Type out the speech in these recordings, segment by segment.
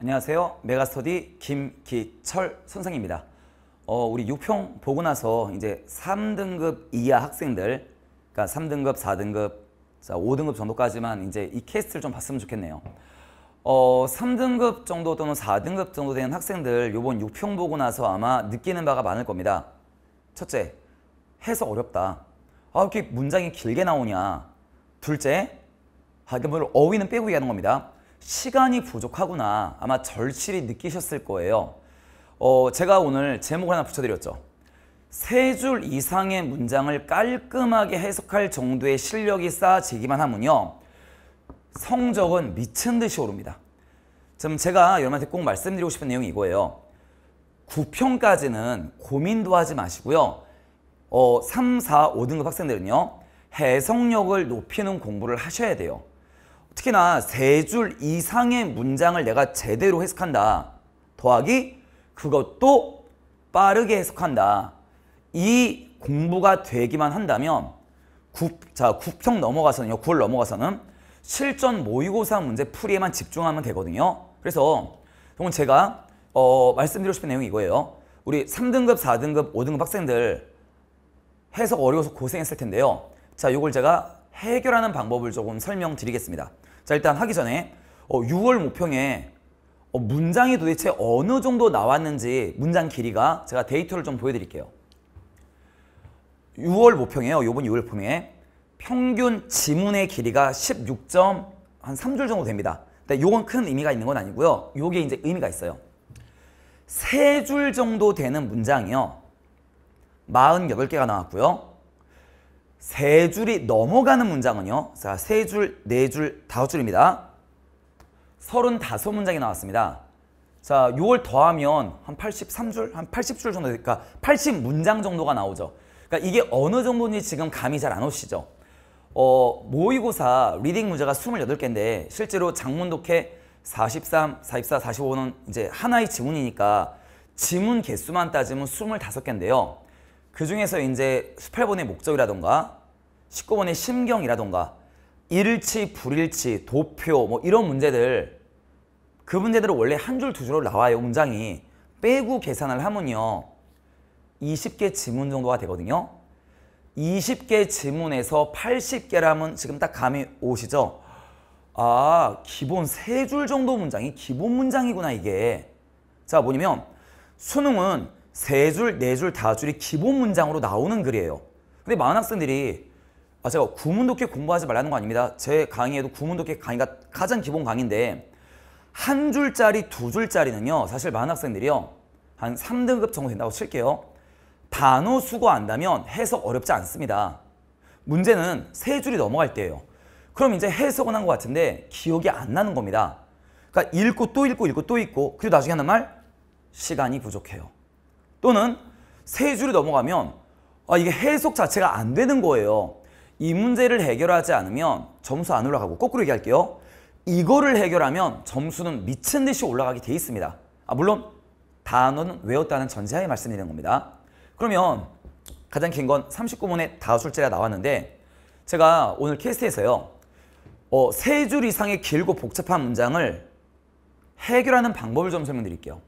안녕하세요. 메가스터디 김기철 선생입니다. 어, 우리 6평 보고 나서 이제 3등급 이하 학생들, 그러니까 3등급, 4등급, 자, 5등급 정도까지만 이제 이캐스트를좀 봤으면 좋겠네요. 어, 3등급 정도 또는 4등급 정도 되는 학생들 요번 6평 보고 나서 아마 느끼는 바가 많을 겁니다. 첫째, 해석 어렵다. 아, 이렇게 문장이 길게 나오냐. 둘째, 아, 이게 뭘 어휘는 빼고 얘기하는 겁니다. 시간이 부족하구나 아마 절실히 느끼셨을 거예요. 어, 제가 오늘 제목을 하나 붙여드렸죠. 세 줄 이상의 문장을 깔끔하게 해석할 정도의 실력이 쌓아지기만 하면요. 성적은 미친 듯이 오릅니다. 지금 제가 여러분한테 꼭 말씀드리고 싶은 내용이 이거예요. 9평까지는 고민도 하지 마시고요. 어, 3, 4, 5등급 학생들은요. 해석력을 높이는 공부를 하셔야 돼요. 특히나 세 줄 이상의 문장을 내가 제대로 해석한다. 더하기 그것도 빠르게 해석한다. 이 공부가 되기만 한다면 9, 자, 9평 넘어가서는요. 9월 넘어가서는 실전 모의고사 문제 풀이에만 집중하면 되거든요. 그래서 정말 제가 어, 말씀드리고 싶은 내용이 이거예요. 우리 3등급, 4등급, 5등급 학생들 해석 어려워서 고생했을 텐데요. 자, 이걸 제가 해결하는 방법을 조금 설명드리겠습니다. 자 일단 하기 전에 어, 6월 모평에 어, 문장이 도대체 어느 정도 나왔는지 문장 길이가 제가 데이터를 좀 보여드릴게요. 6월 모평에요. 요번 6월 품평에 평균 지문의 길이가 16점 한 3줄 정도 됩니다. 근데 요건 큰 의미가 있는 건 아니고요. 요게 이제 의미가 있어요. 3줄 정도 되는 문장이요. 48개가 나왔고요. 세 줄이 넘어가는 문장은요. 자, 세 줄, 네 줄, 다섯 줄입니다. 35문장이 나왔습니다. 자, 6월 더하면 한 83줄, 한 80줄 정도 되니까 그러니까 80문장 정도가 나오죠. 그러니까 이게 어느 정도인지 지금 감이 잘 안 오시죠. 어, 모의고사 리딩 문제가 28개인데 실제로 장문 독해 43, 44, 45는 이제 하나의 지문이니까 지문 개수만 따지면 25개인데요. 그 중에서 이제 18번의 목적이라던가 19번의 심경이라던가 일치, 불일치, 도표 뭐 이런 문제들 그 문제들은 원래 한 줄, 두 줄로 나와요, 문장이. 빼고 계산을 하면요. 20개 지문 정도가 되거든요. 20개 지문에서 80개라면 지금 딱 감이 오시죠? 아, 기본 세 줄 정도 문장이 기본 문장이구나, 이게. 자, 뭐냐면 수능은 세 줄, 네 줄, 다섯 줄이 기본 문장으로 나오는 글이에요. 근데 많은 학생들이 아 제가 구문독해 공부하지 말라는 거 아닙니다. 제 강의에도 구문독해 강의가 가장 기본 강의인데 한 줄짜리, 두 줄짜리는요. 사실 많은 학생들이요. 한 3등급 정도 된다고 칠게요. 단어 수거 안다면 해석 어렵지 않습니다. 문제는 세 줄이 넘어갈 때예요. 그럼 이제 해석은 한 것 같은데 기억이 안 나는 겁니다. 그러니까 읽고 또 읽고 읽고 또 읽고 그리고 나중에 하는 말 시간이 부족해요. 또는 세 줄이 넘어가면 아, 이게 해석 자체가 안 되는 거예요. 이 문제를 해결하지 않으면 점수 안 올라가고 거꾸로 얘기할게요. 이거를 해결하면 점수는 미친 듯이 올라가게 돼 있습니다. 아, 물론 단어는 외웠다는 전제하에 말씀드리는 겁니다. 그러면 가장 긴 건 39문에 다술제가 나왔는데 제가 오늘 캐스트에서요. 어, 세 줄 이상의 길고 복잡한 문장을 해결하는 방법을 좀 설명드릴게요.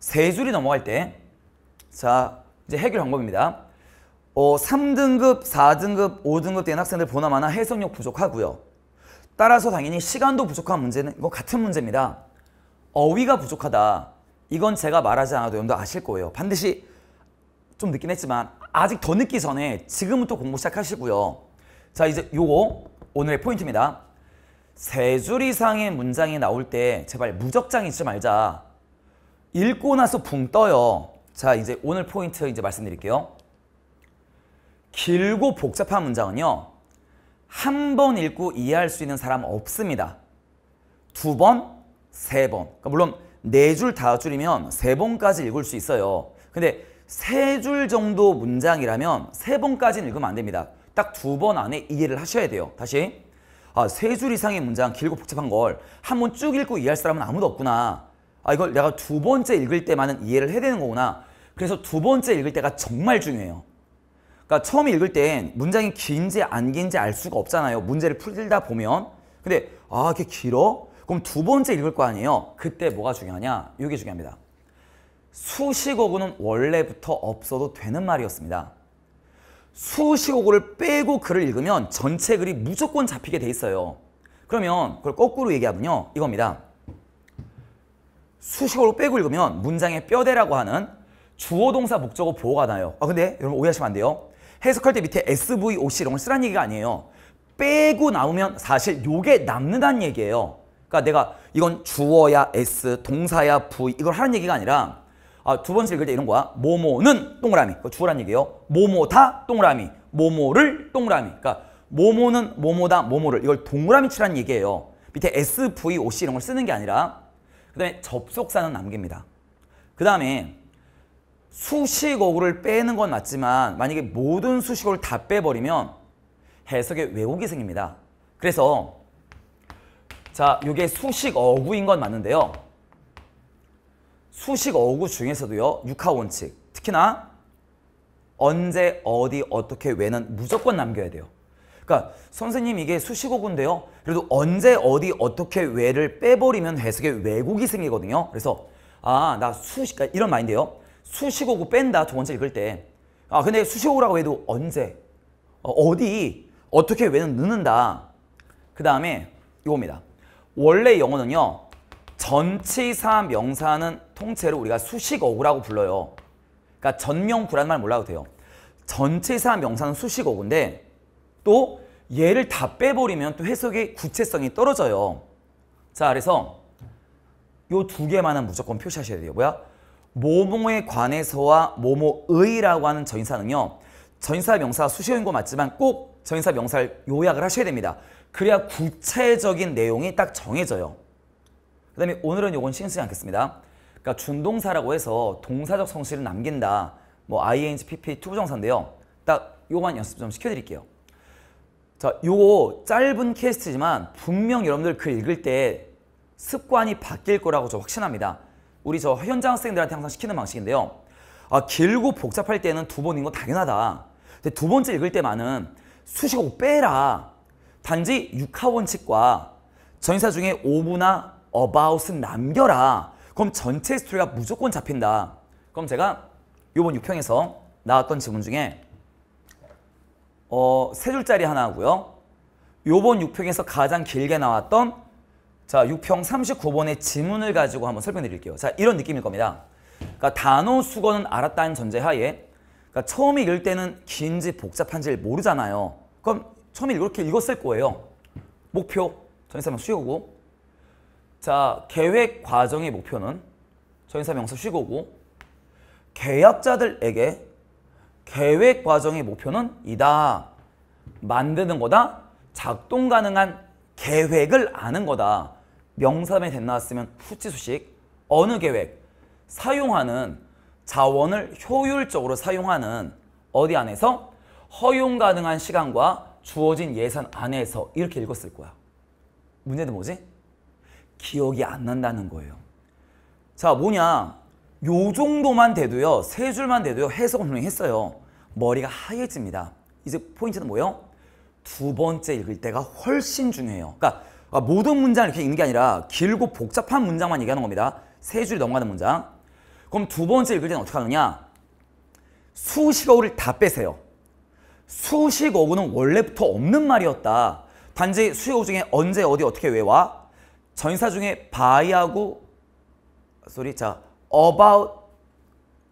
세 줄이 넘어갈 때 자, 이제 해결 방법입니다. 어, 3등급, 4등급, 5등급 된 학생들 보나마나 해석력 부족하고요. 따라서 당연히 시간도 부족한 문제는 이거 같은 문제입니다. 어휘가 부족하다. 이건 제가 말하지 않아도 여러분도 아실 거예요. 반드시 좀 늦긴 했지만 아직 더 늦기 전에 지금부터 공부 시작하시고요. 자 이제 요거 오늘의 포인트입니다. 세 줄 이상의 문장이 나올 때 제발 무적장이 지 말자. 읽고 나서 붕 떠요. 자, 이제 오늘 포인트 이제 말씀드릴게요. 길고 복잡한 문장은요. 한 번 읽고 이해할 수 있는 사람 없습니다. 두 번, 세 번. 그러니까 물론 네 줄, 다섯 줄이면 세 번까지 읽을 수 있어요. 근데 세 줄 정도 문장이라면 세 번까지는 읽으면 안 됩니다. 딱 두 번 안에 이해를 하셔야 돼요. 다시. 아, 세 줄 이상의 문장 길고 복잡한 걸 한 번 쭉 읽고 이해할 사람은 아무도 없구나. 아, 이걸 내가 두 번째 읽을 때만은 이해를 해야 되는 거구나. 그래서 두 번째 읽을 때가 정말 중요해요. 그러니까 처음 에 읽을 땐 문장이 긴지 안 긴지 알 수가 없잖아요. 문제를 풀다 보면. 근데 아, 이게 길어? 그럼 두 번째 읽을 거 아니에요. 그때 뭐가 중요하냐? 이게 중요합니다. 수식어구는 원래부터 없어도 되는 말이었습니다. 수식어구를 빼고 글을 읽으면 전체 글이 무조건 잡히게 돼 있어요. 그러면 그걸 거꾸로 얘기하면요. 이겁니다. 수식어로 빼고 읽으면 문장의 뼈대라고 하는 주어 동사 목적어 보호가 나요. 아 근데 여러분 오해하시면 안 돼요. 해석할 때 밑에 SVOC 이런 걸쓰라는 얘기가 아니에요. 빼고 나오면 사실 요게 남는다는 얘기예요. 그러니까 내가 이건 주어야 S, 동사야 V 이걸 하는 얘기가 아니라 아, 두 번째 읽을 때 이런 거야. 모모는 동그라미. 그 주어란 얘기예요. 모모다 동그라미. 모모를 동그라미. 그러니까 모모는 모모다 모모를 이걸 동그라미 치라는 얘기예요. 밑에 SVOC 이런 걸 쓰는 게 아니라 그 다음에 접속사는 남깁니다. 그 다음에 수식어구를 빼는 건 맞지만 만약에 모든 수식어를 다 빼버리면 해석에 왜곡이 생깁니다. 그래서 자, 이게 수식어구인 건 맞는데요. 수식어구 중에서도요. 육하원칙, 특히나 언제, 어디, 어떻게, 왜는 무조건 남겨야 돼요. 그러니까 선생님 이게 수식어구인데요. 그래도 언제, 어디, 어떻게, 왜를 빼버리면 해석에 왜곡이 생기거든요. 그래서 아, 나 수식, 그러니까 이런 말인데요 수식어고 뺀다 두 번째 읽을 때. 아 근데 수식어라고 해도 언제, 어, 디 어떻게 왜는 넣는다. 그 다음에 이겁니다. 원래 영어는요. 전치사 명사는 통째로 우리가 수식어구라고 불러요. 그러니까 전명구라는 말 몰라도 돼요. 전치사 명사는 수식어구인데 또 얘를 다 빼버리면 또 해석의 구체성이 떨어져요. 자 그래서 요 두 개만은 무조건 표시하셔야 돼요. 뭐야? 모모에 관해서와 모모의라고 하는 전사는요. 전사 명사 수시어인거 맞지만 꼭 전사 명사를 요약을 하셔야 됩니다. 그래야 구체적인 내용이 딱 정해져요. 그 다음에 오늘은 요건 신경 쓰지 않겠습니다. 그러니까 준동사라고 해서 동사적 성실을 남긴다. 뭐 ing, pp, 투부정사인데요. 딱 요만 거 연습 좀 시켜드릴게요. 자, 요거 짧은 캐스트지만 분명 여러분들 글 읽을 때 습관이 바뀔 거라고 저 확신합니다. 우리 저 현장 학생들한테 항상 시키는 방식인데요. 아, 길고 복잡할 때는 두 번인 건 당연하다. 근데 두 번째 읽을 때만은 수식하 빼라. 단지 육하원칙과 전사 중에 오브나 about은 남겨라. 그럼 전체 스토리가 무조건 잡힌다. 그럼 제가 요번 6평에서 나왔던 지문 중에 어, 세 줄짜리 하나 하고요. 요번 6평에서 가장 길게 나왔던 자, 6평 39번의 지문을 가지고 한번 설명드릴게요. 자, 이런 느낌일 겁니다. 그러니까 단어 수거는 알았다는 전제하에 그러니까 처음에 읽을 때는 긴지 복잡한지 를 모르잖아요. 그럼 처음에 이렇게 읽었을 거예요. 목표, 전사명 쉬고고 자, 계획 과정의 목표는 전사명서 쉬고고 계약자들에게 계획 과정의 목표는 이다. 만드는 거다. 작동 가능한 계획을 아는 거다. 명삼에 됐나왔으면 후지수식 어느 계획 사용하는 자원을 효율적으로 사용하는 어디 안에서 허용 가능한 시간과 주어진 예산 안에서 이렇게 읽었을 거야. 문제는 뭐지? 기억이 안 난다는 거예요. 자 뭐냐 요 정도만 돼도요 세 줄만 돼도요 해석을 했어요. 머리가 하얘집니다. 이제 포인트는 뭐예요? 두 번째 읽을 때가 훨씬 중요해요. 그러니까 아, 모든 문장을 이렇게 읽는 게 아니라 길고 복잡한 문장만 얘기하는 겁니다. 세줄 넘어가는 문장. 그럼 두 번째 읽을 때는 어떻게 하느냐? 수식어를 다 빼세요. 수식어는 원래부터 없는 말이었다. 단지 수식어 중에 언제 어디 어떻게 왜 와? 전사 중에 by하고 소리 자 about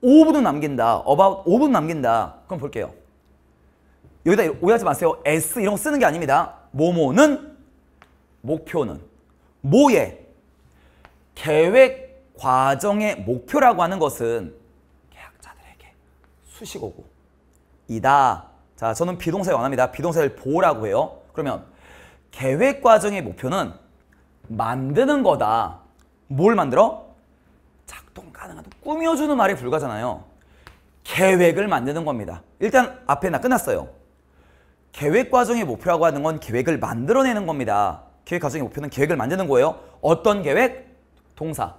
5분은 남긴다. about 5분 남긴다. 그럼 볼게요. 여기다 오해하지 마세요. S 이런 거 쓰는 게 아닙니다. 모모는 목표는 모에 계획 과정의 목표라고 하는 것은 계약자들에게 수식어고 이다. 자, 저는 비동사에 원합니다. 비동사를 보라고 해요. 그러면 계획 과정의 목표는 만드는 거다. 뭘 만들어? 작동 가능하다 꾸며주는 말이 불가잖아요. 계획을 만드는 겁니다. 일단 앞에 나 끝났어요. 계획 과정의 목표라고 하는 건 계획을 만들어내는 겁니다. 계획 과정의 목표는 계획을 만드는 거예요. 어떤 계획? 동사.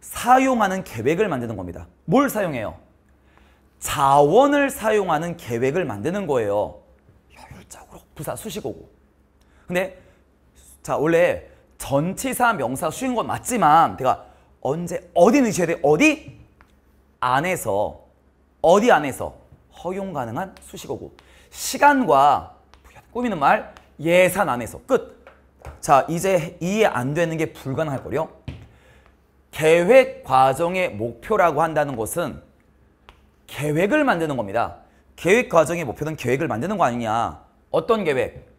사용하는 계획을 만드는 겁니다. 뭘 사용해요? 자원을 사용하는 계획을 만드는 거예요. 여율적로 부사 수식어고. 근데 자 원래 전치사 명사 수인 건 맞지만 내가 언제 어디 넣으셔야 돼? 어디? 안에서 어디 안에서 허용 가능한 수식어고 시간과 꾸미는 말 예산 안에서 끝. 자 이제 이해 안 되는 게 불가능할 거요. 계획 과정의 목표라고 한다는 것은 계획을 만드는 겁니다. 계획 과정의 목표는 계획을 만드는 거 아니냐. 어떤 계획?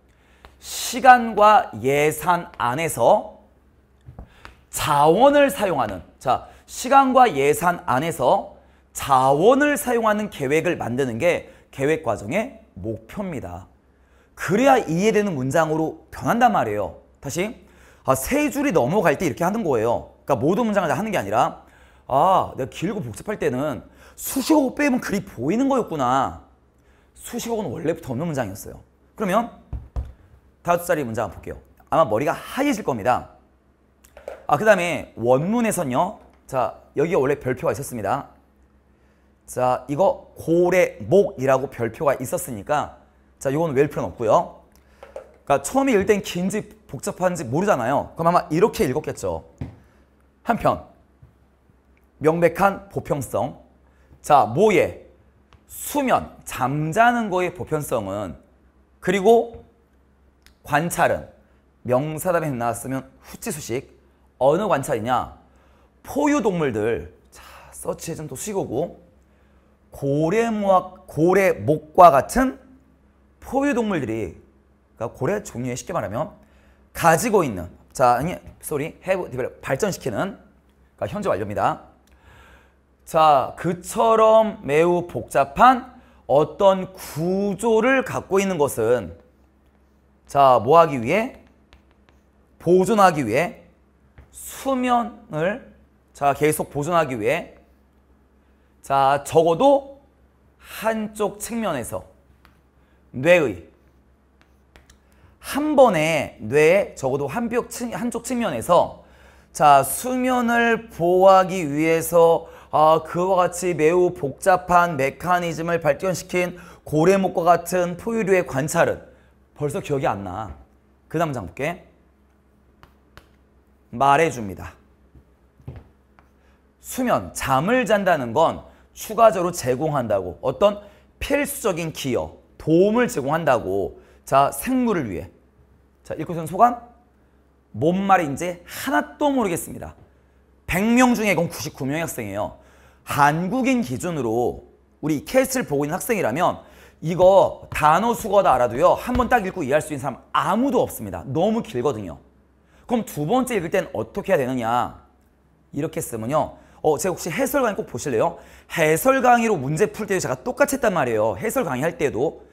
시간과 예산 안에서 자원을 사용하는 자 시간과 예산 안에서 자원을 사용하는 계획을 만드는 게 계획 과정의 목표입니다. 그래야 이해되는 문장으로 변한단 말이에요. 다시 아, 세 줄이 넘어갈 때 이렇게 하는 거예요. 그러니까 모든 문장을 다 하는 게 아니라 아 내가 길고 복잡할 때는 수식어 빼면 글이 보이는 거였구나. 수식어는 원래부터 없는 문장이었어요. 그러면 다섯 자리 문장 볼게요. 아마 머리가 하얘질 겁니다. 아, 그 다음에 원문에선요. 자, 여기 가 원래 별표가 있었습니다. 자, 이거 고래목이라고 별표가 있었으니까 자, 이건 외울 필요는 없고요. 그러니까 처음에 읽을 땐 긴지 복잡한지 모르잖아요. 그럼 아마 이렇게 읽었겠죠. 한편 명백한 보편성 자, 모의 수면, 잠자는 거의 보편성은 그리고 관찰은 명사답에 나왔으면 후치수식 어느 관찰이냐 포유동물들 자 서치해준 또 수식어고 고래목, 고래목과 같은 포유동물들이 그러니까 고래 종류에 쉽게 말하면 가지고 있는 자, 아니, 소리, 해부, 발전시키는 그러니까 현재 완료입니다. 자, 그처럼 매우 복잡한 어떤 구조를 갖고 있는 것은 자, 뭐 하기 위해? 보존하기 위해 수면을 자, 계속 보존하기 위해 자, 적어도 한쪽 측면에서 뇌의 한 번에 뇌 적어도 한쪽, 한쪽 측면에서 자 수면을 보호하기 위해서 아, 그와 같이 매우 복잡한 메커니즘을 발견시킨 고래목과 같은 포유류의 관찰은 벌써 기억이 안 나. 그 다음 장 볼게. 말해줍니다. 수면, 잠을 잔다는 건 추가적으로 제공한다고 어떤 필수적인 기여, 도움을 제공한다고 자 생물을 위해 자 1코션 소감 뭔말인지 하나도 모르겠습니다 100명 중에 99명의 학생이에요 한국인 기준으로 우리 케이스를 보고 있는 학생이라면 이거 단어 수거다 알아도요 한 번 딱 읽고 이해할 수 있는 사람 아무도 없습니다 너무 길거든요 그럼 두 번째 읽을 땐 어떻게 해야 되느냐 이렇게 쓰면요 어, 제가 혹시 해설 강의 꼭 보실래요? 해설 강의로 문제 풀 때도 제가 똑같이 했단 말이에요. 해설 강의 할 때도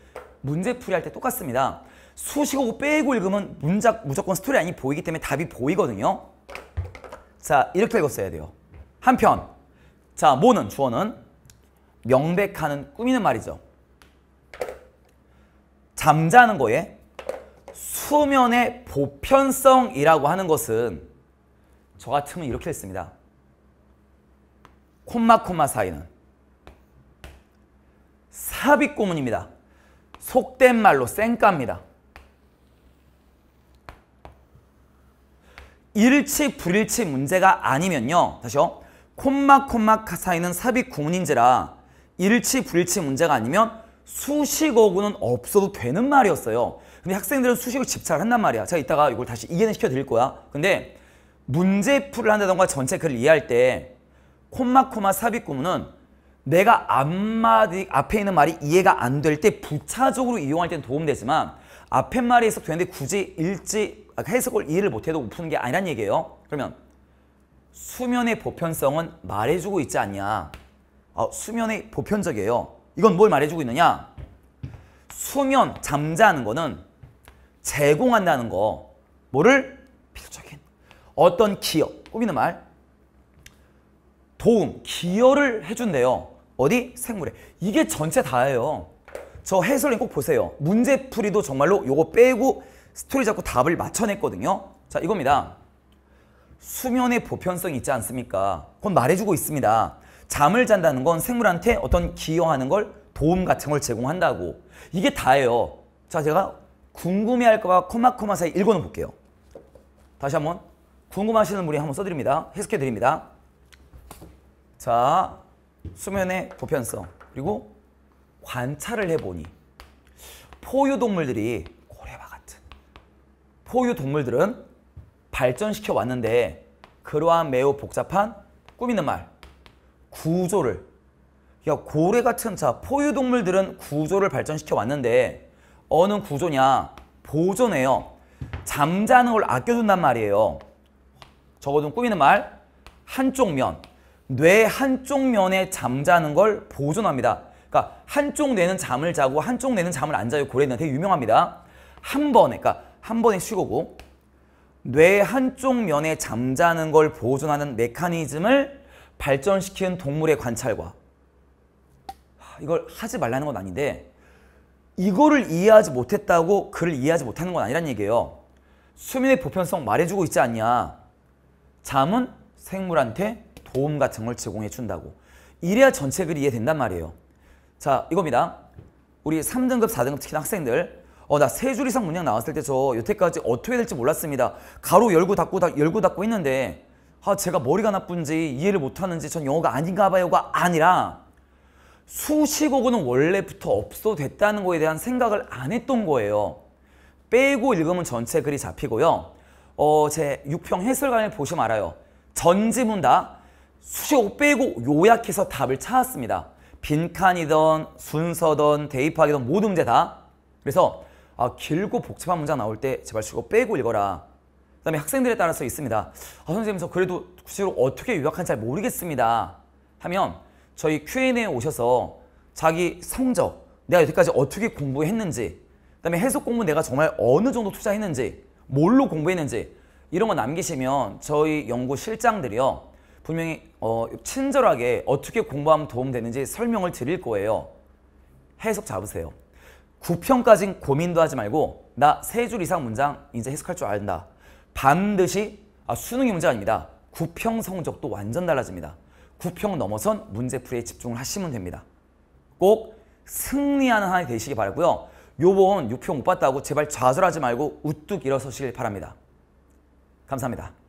문제 풀이 할 때 똑같습니다. 수식어고 뭐 빼고 읽으면 문작 무조건 스토리 안이 보이기 때문에 답이 보이거든요. 자, 이렇게 읽었어야 돼요. 한편, 자, 모는 주어는 명백하는 꾸미는 말이죠. 잠자는 거에 수면의 보편성이라고 하는 것은 저 같으면 이렇게 했습니다. 콤마 콤마 사이는 삽입 고문입니다. 속된 말로 쌩까입니다. 일치 불일치 문제가 아니면요. 다시요. 콤마 콤마 사이는 삽입 구문인지라 일치 불일치 문제가 아니면 수식어구는 없어도 되는 말이었어요. 근데 학생들은 수식을 집착을 한단 말이야. 제가 이따가 이걸 다시 이해는 시켜드릴 거야. 근데 문제풀을 한다던가 전체 글을 이해할 때 콤마코마 삽입구문은 내가 앞마디, 앞에 있는 말이 이해가 안 될 때 부차적으로 이용할 때는 도움되지만 앞에 말이 해석되는데 굳이 읽지, 아, 해석을 이해를 못해도 못 푸는 게 아니란 얘기예요. 그러면 수면의 보편성은 말해주고 있지 않냐. 어, 수면의 보편적이에요. 이건 뭘 말해주고 있느냐. 수면, 잠자는 거는 제공한다는 거. 뭐를? 필적인 어떤 기억, 꾸미는 말, 도움, 기여를 해준대요. 어디? 생물에. 이게 전체 다예요. 저 해설님 꼭 보세요. 문제풀이도 정말로 요거 빼고 스토리 잡고 답을 맞춰냈거든요. 자 이겁니다. 수면의 보편성이 있지 않습니까? 그건 말해주고 있습니다. 잠을 잔다는 건 생물한테 어떤 기여하는 걸 도움 같은 걸 제공한다고. 이게 다예요. 자 제가 궁금해할까봐 코마코마 사에 읽어놓을게요. 다시 한번 궁금하시는 분이 한번 써드립니다. 해석해드립니다. 자, 수면의 보편성 그리고 관찰을 해보니 포유동물들이 고래와 같은 포유동물들은 발전시켜 왔는데 그러한 매우 복잡한 꾸미는 말 구조를 야 그러니까 고래 같은 자 포유동물들은 구조를 발전시켜 왔는데 어느 구조냐 보존해요 잠자는 걸 아껴준단 말이에요 적어둔 꾸미는 말 한쪽 면뇌 한쪽 면에 잠자는 걸 보존합니다. 그러니까 한쪽 뇌는 잠을 자고 한쪽 뇌는 잠을 안 자요. 고래는 되게 유명합니다. 한 번에, 그러니까 한 번에 쉬고고 뇌 한쪽 면에 잠자는 걸 보존하는 메커니즘을 발전시킨 동물의 관찰과 이걸 하지 말라는 건 아닌데 이거를 이해하지 못했다고 글을 이해하지 못하는 건 아니란 얘기예요. 수면의 보편성 말해주고 있지 않냐. 잠은 생물한테 보험 같은 걸 제공해 준다고. 이래야 전체 글이 해된단 말이에요. 자 이겁니다. 우리 3등급, 4등급 특히 학생들 어나세 줄 이상 문양 나왔을 때 저 여태까지 어떻게 될지 몰랐습니다. 가로 열고 닫고 다, 열고 닫고 있는데아 제가 머리가 나쁜지 이해를 못하는지 전 영어가 아닌가 봐요가 아니라 수식어구는 원래부터 없어 됐다는 거에 대한 생각을 안 했던 거예요. 빼고 읽으면 전체 글이 잡히고요. 어, 제 6평 해설관을 보시면 알아요. 전지문 다 수시로 빼고 요약해서 답을 찾았습니다. 빈칸이든 순서던 대입하기든 모든 문제 다. 그래서 아, 길고 복잡한 문장 나올 때 제발 수고 빼고 읽어라. 그 다음에 학생들에 따라서 있습니다. 아, 선생님 저 그래도 구시로 어떻게 요약한지 잘 모르겠습니다. 하면 저희 Q&A에 오셔서 자기 성적, 내가 여태까지 어떻게 공부했는지 그 다음에 해석 공부 내가 정말 어느 정도 투자했는지 뭘로 공부했는지 이런 거 남기시면 저희 연구 실장들이요 분명히 어, 친절하게 어떻게 공부하면 도움되는지 설명을 드릴 거예요. 해석 잡으세요. 9편까진 고민도 하지 말고 나 세 줄 이상 문장 이제 해석할 줄 안다. 반드시 아, 수능이 문제 아닙니다. 9평 성적도 완전 달라집니다. 9평 넘어선 문제풀이에 집중을 하시면 됩니다. 꼭 승리하는 하나 되시기 바라고요. 요번 6평 못 봤다고 제발 좌절하지 말고 우뚝 일어서시길 바랍니다. 감사합니다.